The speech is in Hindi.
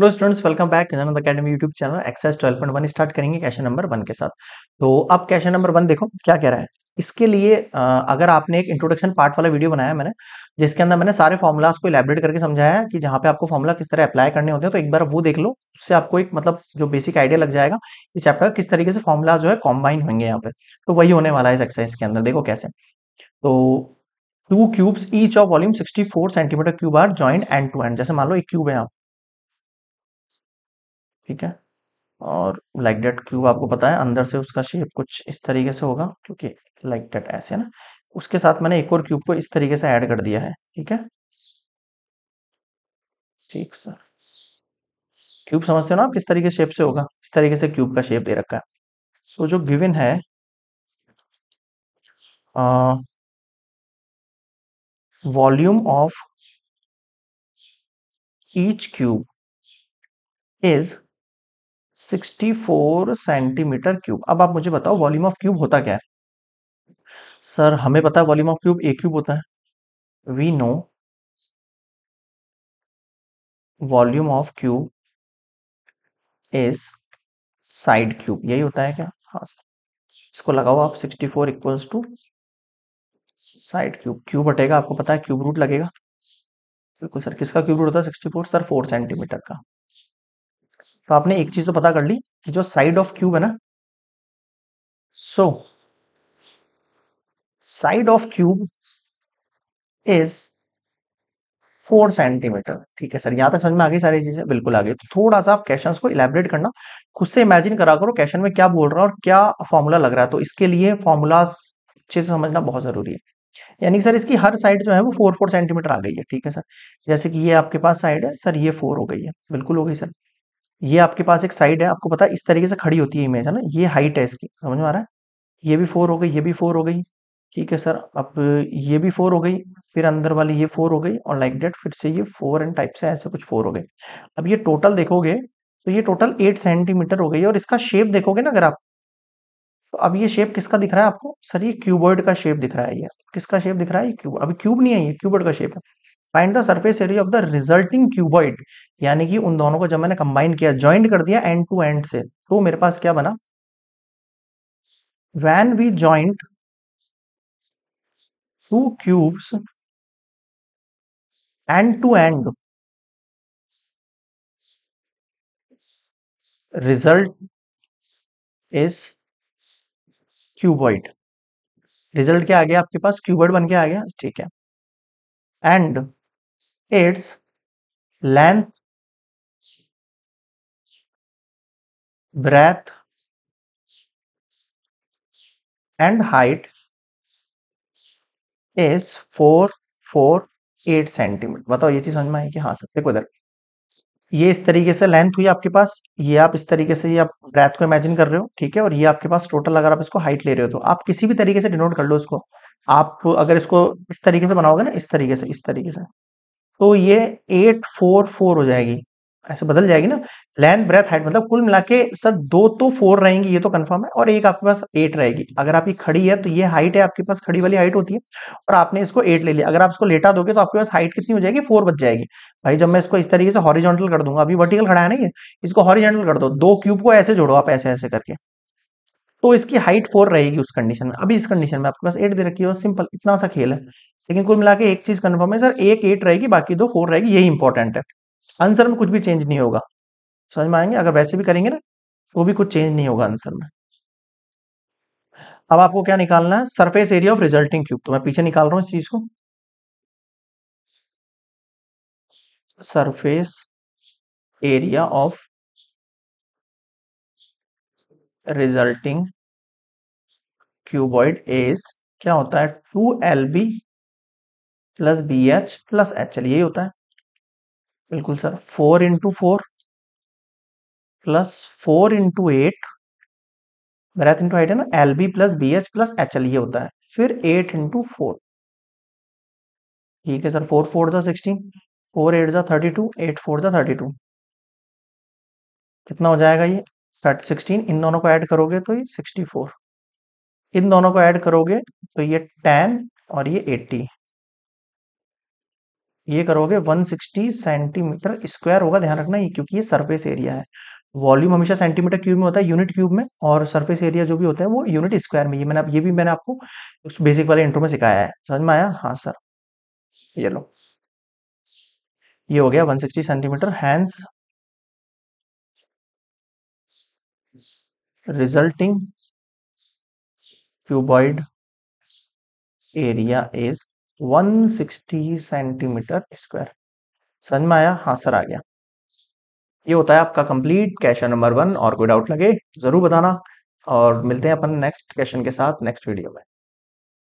hello students welcome back Kisan academy YouTube channel exercise 12.1 start करेंगे क्वेश्चन नंबर वन के साथ तो अब क्वेश्चन नंबर वन देखो क्या कह रहा है इसके लिए अगर आपने एक इंट्रोडक्शन पार्ट वाला वीडियो बनाया मैंने जिसके अंदर मैंने सारे फॉर्मुलाज को इलेबरेट करके समझाया है कि जहाँ पे आपको फॉर्मुला किस तरह अप्लाई करने होते हैं तो एक बार वो देख लो उससे आपको एक मतलब जो बेसिक आइडिया लग जाएगा इस चैप्टर किस तरीके से फॉर्मुला जो है कॉम्बाइन होंगे यहाँ पे तो वही होने वाला है इस एक्सरसाइज के अंदर देखो कैसे तो two cubes each of volume four centimetre cube are joined end to end जैसे मान लो एक क्यूब है यहाँ ठीक है और लाइक डेट क्यूब आपको पता है अंदर से उसका शेप कुछ इस तरीके से होगा क्योंकि लाइक डेट ऐसे है ना उसके साथ मैंने एक और क्यूब को इस तरीके से ऐड कर दिया है ठीक है ठीक सर क्यूब समझते हो ना आप किस तरीके शेप से होगा इस तरीके से क्यूब का शेप दे रखा है तो जो गिवन है volume of each cube is 64 centimetre cube अब आप मुझे बताओ वॉल्यूम ऑफ क्यूब होता क्या है सर हमें पता है volume of cube a cube होता है we know volume of cube is side cube यही होता है क्या हाँ सर इसको लगाओ आप 64 four equals to side cube cube हटेगा आपको पता है क्यूब रूट लगेगा बिल्कुल सर किसका क्यूब रूट होता है 64 सर 4 सेंटीमीटर का तो आपने एक चीज तो पता कर ली कि जो साइड ऑफ क्यूब है ना so side of cube is four centimetre ठीक है सर यहां तक समझ में आ गई सारी चीजें बिल्कुल आ गई तो थोड़ा सा आप क्वेश्चन को इलेबरेट करना खुद से इमेजिन करा करो क्वेश्चन में क्या बोल रहा है और क्या फॉर्मूला लग रहा है तो इसके लिए फॉर्मूला अच्छे से समझना बहुत जरूरी है यानी सर इसकी हर साइड जो है वो फोर फोर सेंटीमीटर आ गई है ठीक है सर जैसे कि ये आपके पास साइड है सर ये फोर हो गई है बिल्कुल हो गई सर ये आपके पास एक साइड है आपको पता है इस तरीके से खड़ी होती है इमेज है ना ये हाइट है इसकी समझ में आ रहा है ये भी फोर हो गई ये भी फोर हो गई ठीक है सर अब ये भी फोर हो गई फिर अंदर वाली ये फोर हो गई और लाइक डेट फिर से ये फोर एंड टाइप से ऐसे कुछ फोर हो गए अब ये टोटल देखोगे तो ये टोटल एट सेंटीमीटर हो गई और इसका शेप देखोगे ना अगर आप तो अब ये शेप किसका दिख रहा है आपको सर ये क्यूबर्ड का शेप दिख रहा है ये किसका शेप दिख रहा है ये क्यूब अभी क्यूब नहीं है ये क्यूबर्ड का शेप है find the surface area of the resulting cuboid यानी कि उन दोनों को जब मैंने कंबाइन किया ज्वाइंट कर दिया एंड टू एंड से तो मेरे पास क्या बना when we joined two cubes end to end result is cuboid result क्या आ गया आपके पास क्यूबॉइड बन के आ गया ठीक है and its length, breadth and height is four four eight centimetre बताओ ये चीज समझ में आई कि हाँ सर देखो इधर ये इस तरीके से लेंथ हुई आपके पास ये आप इस तरीके से ये आप ब्रेथ को इमेजिन कर रहे हो ठीक है और ये आपके पास टोटल अगर आप इसको हाइट ले रहे हो तो आप किसी भी तरीके से डिनोट कर लो इसको आप अगर इसको इस तरीके से बनाओगे ना इस तरीके से इस तरीके से तो ये एट फोर फोर हो जाएगी ऐसे बदल जाएगी ना लेंथ ब्रेथ हाइट मतलब कुल मिला के सर दो तो फोर रहेंगी ये तो कंफर्म है और एक आपके पास एट रहेगी अगर आपकी खड़ी है तो ये हाइट है आपके पास खड़ी वाली हाइट होती है और आपने इसको एट ले लिया अगर आप इसको लेटा दोगे तो आपके पास हाइट कितनी हो जाएगी फोर बच जाएगी भाई जब मैं इसको इस तरीके से हॉरिजॉन्टल कर दूंगा अभी वर्टिकल खड़ा है ना ये इसको हॉरिजॉन्टल कर दो दो क्यूब को ऐसे जोड़ो आप ऐसे ऐसे करके तो इसकी हाइट फोर रहेगी उस कंडीशन में अभी इस कंडीशन में आपके पास एट दे रखी है सिंपल इतना सा खेल है लेकिन कुल मिला एक चीज कन्फर्म है सर एक एट रहेगी बाकी दो फोर रहेगी यही इंपॉर्टेंट है आंसर में कुछ भी चेंज नहीं होगा समझ में आएंगे अगर वैसे भी करेंगे ना तो भी कुछ चेंज नहीं होगा आंसर में अब आपको क्या निकालना है surface area of resulting cube तो मैं पीछे निकाल रहा हूं इस चीज को surface area of resulting cuboid as क्या होता है two L B plus B H plus H L यही होता है बिल्कुल sir four into four plus four into eight breadth into height है ना L B plus B H plus H L ये होता है फिर एट इंटू फोर ठीक है सर फोर फोर जा सिक्सटीन फोर एट जा थर्टी टू एट फोर जा थर्टी टू कितना हो जाएगा ये थर्टी सिक्सटीन इन दोनों को ऐड करोगे तो ये सिक्सटी फोर इन दोनों को ऐड करोगे तो ये टेन और ये एट्टी ये करोगे 160 सेंटीमीटर स्क्वायर होगा ध्यान रखना ये क्योंकि ये सरफेस एरिया है वॉल्यूम हमेशा सेंटीमीटर क्यूब में होता है यूनिट क्यूब में और सरफेस एरिया जो भी होता है वो यूनिट स्क्वायर में ये मैंने ये भी मैंने आपको उस बेसिक वाले इंट्रो में सिखाया है समझ में आया हाँ सर ये लो ये हो गया 160 centimetre hence resulting cuboid area is 160 centimetre square समझ में आया हाँ सर आ गया ये होता है आपका कंप्लीट क्वेश्चन नंबर वन और कोई डाउट लगे जरूर बताना और मिलते हैं अपन नेक्स्ट क्वेश्चन के साथ नेक्स्ट वीडियो में